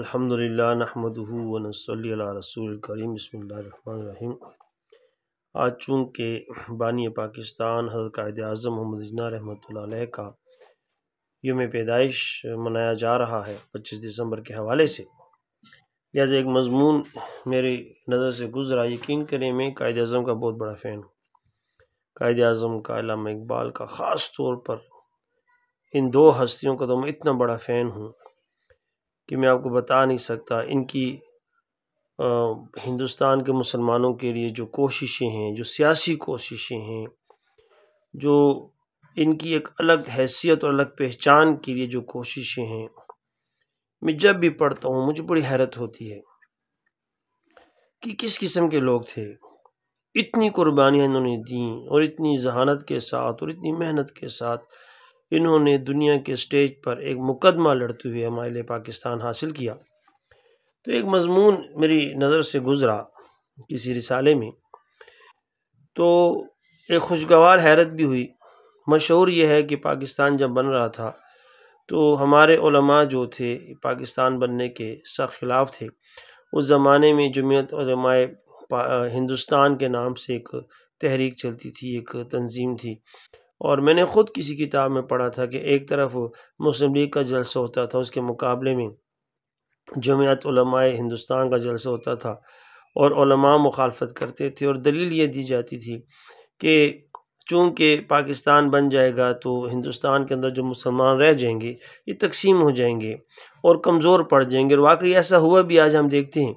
अल्हम्दुलिल्लाह नहमदहू व नसल्ली अला रसूल करीम बसमीम आज चूँकि बानी पाकिस्तान हर कायद अज़म मोहम्मद जना रहमत का योम पैदाइश मनाया जा रहा है पच्चीस दिसंबर के हवाले से लिहाजा एक मजमून मेरी नज़र से गुज़रा यकीन करें मैं कायद अज़म का बहुत बड़ा फ़ैन हूँ कायद अज़म का इकबाल का ख़ास तौर पर इन दो हस्तियों का तो मैं इतना बड़ा फ़ैन हूँ कि मैं आपको बता नहीं सकता इनकी आ, हिंदुस्तान के मुसलमानों के लिए जो कोशिशें हैं जो सियासी कोशिशें हैं जो इनकी एक अलग हैसियत और अलग पहचान के लिए जो कोशिशें हैं मैं जब भी पढ़ता हूँ मुझे बड़ी हैरत होती है कि किस किस्म के लोग थे इतनी कुर्बानियाँ इन्होंने दी और इतनी जहानत के साथ और इतनी मेहनत के साथ इन्होंने दुनिया के स्टेज पर एक मुकदमा लड़ते हुए हमारे लिए पाकिस्तान हासिल किया तो एक मजमून मेरी नज़र से गुज़रा किसी रिसाले में तो एक खुशगवार हैरत भी हुई मशहूर यह है कि पाकिस्तान जब बन रहा था तो हमारे जो थे पाकिस्तान बनने के सख्त खिलाफ थे उस ज़माने में जमीयत हिंदुस्तान के नाम से एक तहरीक चलती थी एक तंजीम थी और मैंने ख़ुद किसी किताब में पढ़ा था कि एक तरफ मुस्लिम लीग का जलसा होता था उसके मुकाबले में जमयत हिंदुस्तान का जलसा होता था और मुखालफत करते थे और दलील ये दी जाती थी कि चूँकि पाकिस्तान बन जाएगा तो हिंदुस्तान के अंदर जो मुसलमान रह जाएंगे ये तकसीम हो जाएंगे और कमज़ोर पड़ जाएंगे और वाकई ऐसा हुआ भी आज हम देखते हैं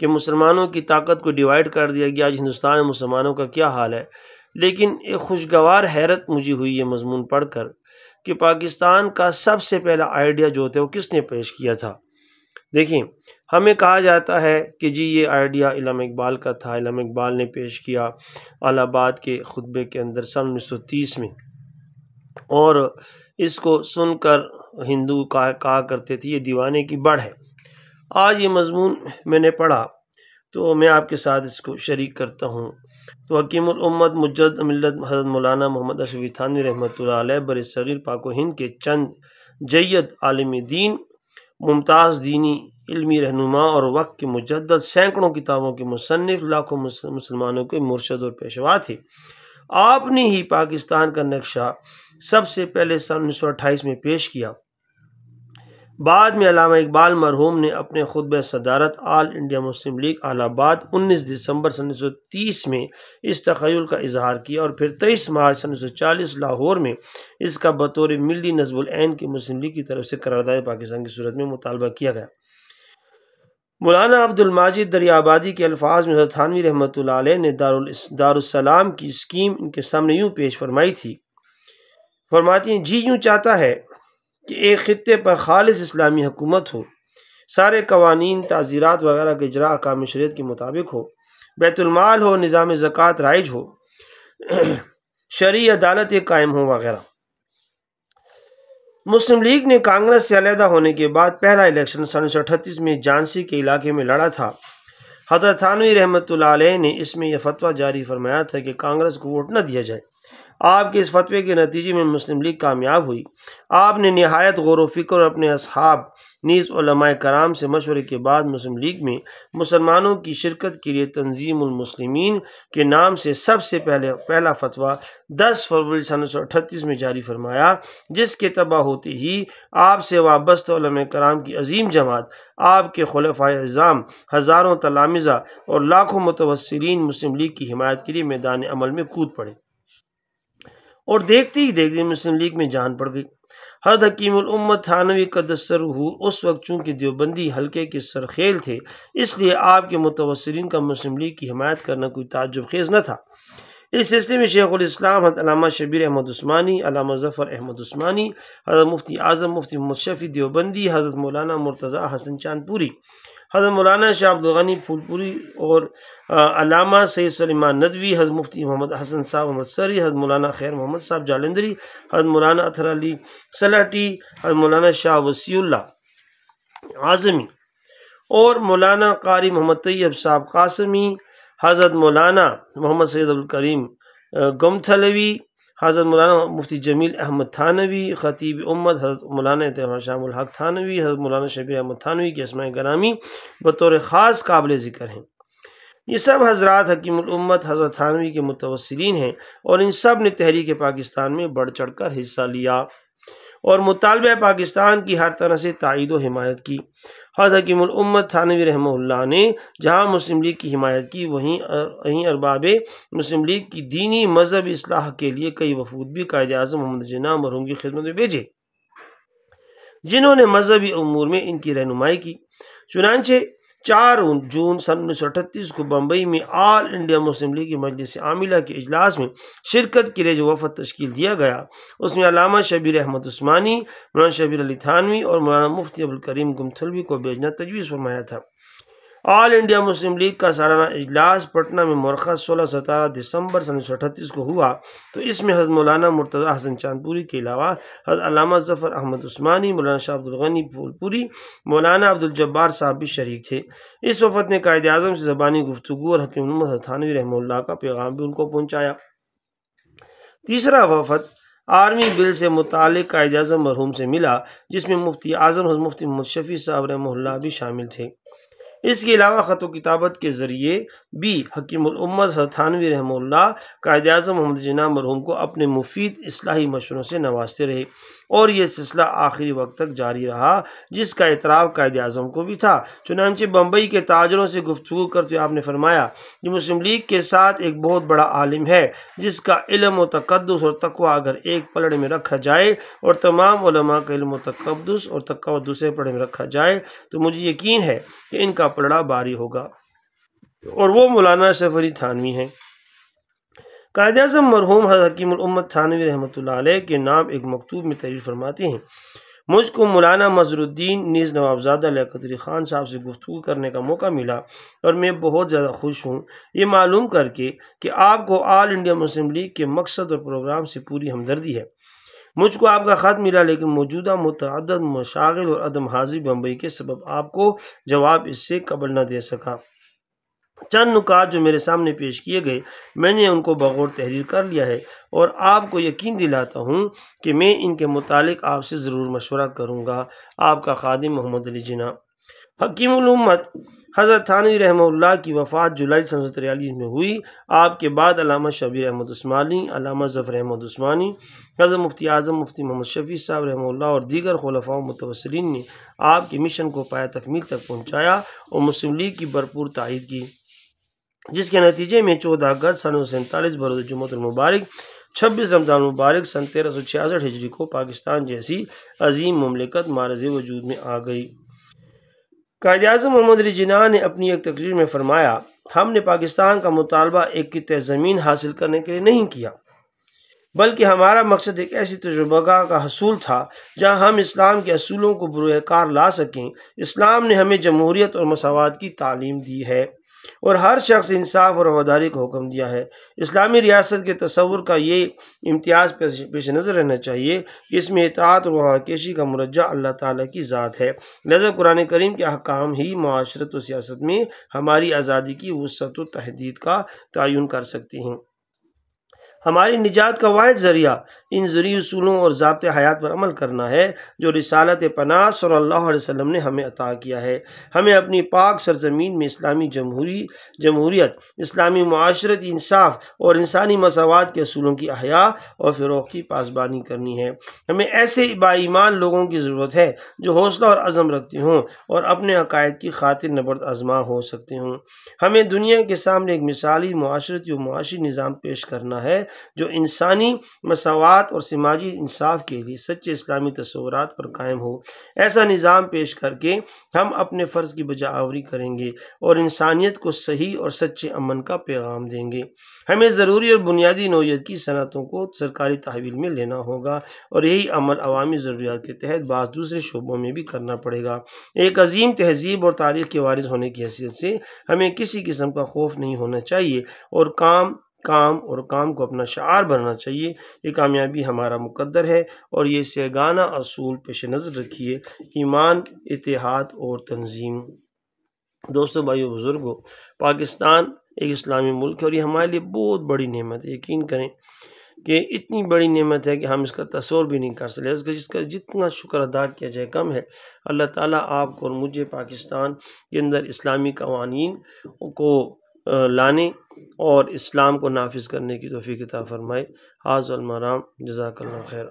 कि मुसलमानों की ताकत को डिवाइड कर दिया गया आज हिंदुस्तान में मुसलमानों का क्या हाल है लेकिन एक खुशगवार हैरत मुझे हुई ये मजमून पढ़ कर कि पाकिस्तान का सबसे पहला आइडिया जो होता है वो किसने पेश किया था देखिए हमें कहा जाता है कि जी ये आइडिया इलाम इकबाल का था इलाम इकबाल ने पेश किया अलाहाबाद के खुतबे के अंदर सन उन्नीस सौ तीस में और इसको सुनकर हिंदू कहा करते थे ये दीवाने की बढ़ है आज ये मजमून मैंने पढ़ा तो मैं आपके साथ इसको शरीक करता हूँ तो हकीमत मुजद मिलत हजरत मौलाना मोहम्मद अशफी थानी रहमत बर सग़ीर पाको हिंद के चंद जैद आलम दीन मुमताज़ दीनी इलमी रहनुमा और वक्त के मुजद सैकड़ों किताबों के मुसनफ़ लाखों मुसलमानों के मुर्शद और पेशवा थे आपने ही पाकिस्तान का नक्शा सबसे पहले सन उन्नीस सौ अट्ठाईस में पेश किया बाद में अलामा इकबाल मरहूम ने अपने खुतब सदारत आल इंडिया मुस्लिम लीग आलाबाद 19 दिसंबर सन तीस में इस तखयल का इजहार किया और फिर 23 मार्च सन चालीस लाहौर में इसका बतौर मिली नजबुलैन की मुस्लिम लीग की तरफ से करारदाद पाकिस्तान की सूरत में मुतालबा किया गया मौलाना अब्दुलमाजिद दरियाबादी के अल्फाज में थानवी रहमत ने दारुसलाम की स्कीम इनके सामने यूँ पेश फरमाई थी फरमाती हैं जी यूँ चाहता है कि एक ख़त्े पर खालिश इस्लामी हकूमत हो सारे कवानी ताज़ीरत वगैरह के जरा का शरीत के मुताबिक हो बैतुलमाल हो निज़ाम जक़़ात राइज हो शरी अदालत कायम हों वगैरह मुस्लिम लीग ने कांग्रेस से अलहदा होने के बाद पहला इलेक्शन सन अठतीस में झांसी के इलाके में लड़ा था हज़रत थानवी रहमत ने इसमें यह फतवा जारी फरमाया था कि कांग्रेस को वोट न दिया जाए आपके इस फतवे के नतीजे में मुस्लिम लीग कामयाब हुई आपने नहायत गौर फिक्र अपने अहाब नीज़ कराम से मशवरे के बाद मुस्लिम लीग में मुसलमानों की शिरकत के लिए तंजीमसलिमिन के नाम से सबसे पहले पहला फतवा दस फरवरी सन अठतीस में जारी फरमाया जिसके तबाह होते ही आपसे वाबस्त कराम की अजीम जमात आपके खलफ़ा इज़ाम हज़ारों तलामज़ा और लाखों मुतवसरीन मुस्लिम लीग की हिमायत के लिए मैदान अमल में कूद पड़े और देखते ही देखते मुस्लिम लीग में जान पड़ गई हद हकीम उम्मत थानवी कदसर हु उस वक्त चूँकि देवबंदी हल्के के सरखेल थे इसलिए आपके मुतवसरीन का मुस्लिम लीग की हमायत करना कोई ताजुब खेज न था इस सिलसिले में शेखुलस्लाम हतलामा शबीर अहमद उस्मानी अलामा ज़फ़र अहमद उस्मानी हज़रत मुफ्ती आज़म मुफ्ती मुशफ़ी देवबंदी हज़रत मौलाना मुर्तज़ा हसन चांदपुरी हज़रत मौलाना शाह अब्दुलगनी फूलपुरी और अलामा सैद सलीमान नदवी हज़ मुफ्ती मोहम्मद हसन साहब मोहम्मद सरी हज़ मौलाना खैर मोहम्मद साहब जालंदरी हज़ मौलाना अथर अली सलाटी हज़ मौलाना शाह वसी आज़मी और मौलाना कारी मोहम्मद तैयब साहब कासमी हज़रत मौलाना मोहम्मद सैद करीम गमथलवी हज़रत मौलाना मुफ्ती जमील अहमद थानवी ख़तीब उम्मत हज़रत मौलाना शामुल हक थानवी हज़रत मौलाना शबीर अहमद थानवी की इसमें ग्रामी बतौर ख़ास काबिल ज़िक्र हैं ये सब हजरात हकीमत हज़रत थानवी के मुतवसरीन हैं और इन सब ने तहरीक पाकिस्तान में बढ़ चढ़ कर हिस्सा लिया और मुतालब पाकिस्तान की हर तरह से तइद व हमायत की हद हकीमत थानवी रम ने जहाँ मुस्लिम लीग की हमायत की वहीं वहीं अरबाब मुस्लिम लीग की दीनी मजहब असलाह के लिए कई वफूद भी कायद अजम मोहम्मद जना मरहूम की खिदमत में भेजे जिन्होंने मजहबी अमूर में इनकी रहनुमाई की चुनानचे चार जून सन उन्नीस सौ अठतीस को बम्बई में ऑल इंडिया मुस्लिम लीग की मजलिस आमिला के अजलास में शिरकत के लिए जो वफद तश्कील दिया गया उसमें अलामा शबीर अहमद उस्मानी मौलाना शबीर अली थानवी और मौलाना मुफ्ती अब्दुल करीम गुमथलवी को भेजना तजवीज़ फरमाया था ऑल इंडिया मुस्लिम लीग का सालाना इजलास पटना में मरखा सोलह सतारह दिसंबर सन अठतीस को हुआ तो इसमें हज़ मौलाना मुर्तज़ा हसन चांदपुरी के अलावा हज़ामा ज़फ़र अहमद उस्मानी मौलाना शाह अब्दुलगनी फूलपुरी मौलाना अब्दुलजब्बार साहब भी शरीक थे इस वफद ने कायद अजम से ज़बानी गुफ्तु और हकीम मोहम्मद हथानवी रहमल्ला का पैगाम भी उनको पहुँचाया तीसरा वफद आर्मी बिल से मुतल कायद अजम मरहूम से मिला जिसमें मुफ्ती आज़म मुफ्ती मुशफ़ी साहब रहमल्ला भी शामिल थे इसके अलावा ख़त किताबत के ज़रिए भी हकीमत सतानवी रहमल्ला कायद अजम मोहम्मद जना मरहूम को अपने मुफीद असलाही मशरों से नवाजते रहे और ये सिलसिला आखिरी वक्त तक जारी रहा जिसका एतराब कायद अजम को भी था चुनानचे बम्बई के ताजरों से गुफ्तु करते आपने फरमाया कि मुस्लिम लीग के साथ एक बहुत बड़ा आलिम है जिसका इलम व तकदस और तकवा अगर एक पलड़ में रखा जाए और तमाम का इलम तकदस और तकवा दूसरे पलड़े में रखा जाए तो मुझे यकीन है कि इनका पलड़ा बारी होगा और वो मौलाना सैफ अली थानवी हैं कायद अजम मरहूम हकीमत थानवी रहमत के नाम एक मकतूब में तहरीर फरमाते हैं मुझको मौलाना मजरुद्दीन नीज़ नवाबजादा लियाकतरी ख़ान साहब से गुफ्तु करने का मौका मिला और मैं बहुत ज़्यादा खुश हूँ ये मालूम करके कि आपको आल इंडिया मुस्लिम लीग के मकसद और प्रोग्राम से पूरी हमदर्दी है मुझको आपका ख़त मिला लेकिन मौजूदा मुतद मशागिल और अदम हाजिर बम्बई के सबब आपको जवाब इससे कबल न दे सका चंद नुकात जो मेरे सामने पेश किए गए मैंने उनको बगौर तहरीर कर लिया है और आपको यकीन दिलाता हूँ कि मैं इनके मुतालिक आपसे ज़रूर मशवरा करूँगा आपका खादिम मोहम्मद अली जिना हकीमत हज़रत थानवी रहमल की वफ़ात जुलाई सन तिरयालीस में हुई आपके बाद अलामा शबीर अहमद उस्मानी अलामा ज़फ़र अहमद उस्मानी हजर मुफ्ती आज़म मुफ्ती मोहम्मद शफ़ी साहब रहमल्ला और दीगर खलफा मुतवसरीन ने आपके मिशन को पाया तकमील तक पहुँचाया और मुस्लिम लीग की भरपूर तायद की जिसके नतीजे में चौदह अगस्त सन उन्नीस सौ सैंतालीस बरोज मुबारक छब्बीस रमज़ान मुबारक सन तेरह सौ छियासठ हिजरी को पाकिस्तान जैसी अजीम ममलिकत मारज वजूद में आ गई कायद अजम मोहम्मद अली जिना ने अपनी एक तकरीर में फरमाया हमने पाकिस्तान का मुतालबा एक कित ज़मीन हासिल करने के लिए नहीं किया बल्कि हमारा मकसद एक ऐसी तजुर्बा का हसूल था जहाँ हम इस्लाम के असूलों को बुरकार ला सकें इस्लाम ने हमें जमहूरियत और मसावत की तालीम दी है और हर शख्स इंसाफ और रवादारी को हुक्म दिया है इस्लामी रियासत के तस्वुर का ये इम्तियाज़ पेश नज़र रहना चाहिए कि इसमें इतात और वहाकेशी का मुरजा अल्लाह ताली की ज़ात है लजा कुरान करीम के अहकाम ही माशरत व सियासत में हमारी आज़ादी की वसत व तहदीद का तयन कर सकती हैं हमारी निजात का वाद ज़रिया इन ज़रूरी असूलों और ज़बत हयात पर अमल करना है जो रिसालत पनास और अल्लाह वसम ने हमें अता किया है हमें अपनी पाक सरजमीन में इस्लामी जमहूरी जमहूरीत इस्लामी माशरती इंसाफ और इंसानी मसावत के असूलों की अहया और फ़रोग की पासबानी करनी है हमें ऐसे बाईमान लोगों की ज़रूरत है जो हौसला और अज़म रखते हों और अपने अकायद की खातिर नबर्द आजमा हो सकते हों हमें दुनिया के सामने एक मिसाली माशरती और माशी निज़ाम पेश करना है जो इंसानी मसावत और समाजी इंसाफ के लिए सच्चे इस्लामी तस्वूर पर कायम हो ऐसा निज़ाम पेश करके हम अपने फ़र्ज़ की बजा आवरी करेंगे और इंसानियत को सही और सच्चे अमन का पैगाम देंगे हमें ज़रूरी और बुनियादी नोयत की सनतों को सरकारी तहवील में लेना होगा और यही अमल अवामी ज़रूरियात के तहत बाद दूसरे शोबों में भी करना पड़ेगा एक अजीम तहजीब और तारीख के वारिस होने की हैसियत से हमें किसी किस्म का खौफ नहीं होना चाहिए और काम काम और काम को अपना शार बनना चाहिए ये कामयाबी हमारा मुकद्दर है और ये सगाना असूल पेश नज़र रखिए ईमान इतिहाद और तंजीम दोस्तों भाई बुज़ुर्गों पाकिस्तान एक इस्लामी मुल्क है और ये हमारे लिए बहुत बड़ी नेमत है यकीन करें कि इतनी बड़ी नेमत है कि हम इसका तस्वर भी नहीं कर सकते इसका जिसका जितना शुक्र अदा किया जाए कम है अल्लाह ताला आपको और मुझे पाकिस्तान के अंदर इस्लामी कवानीन को लाने और इस्लाम को नाफिज करने की तोफ़ी किताब फ़रमाए हाज अलमराम जजाकल्ला खैर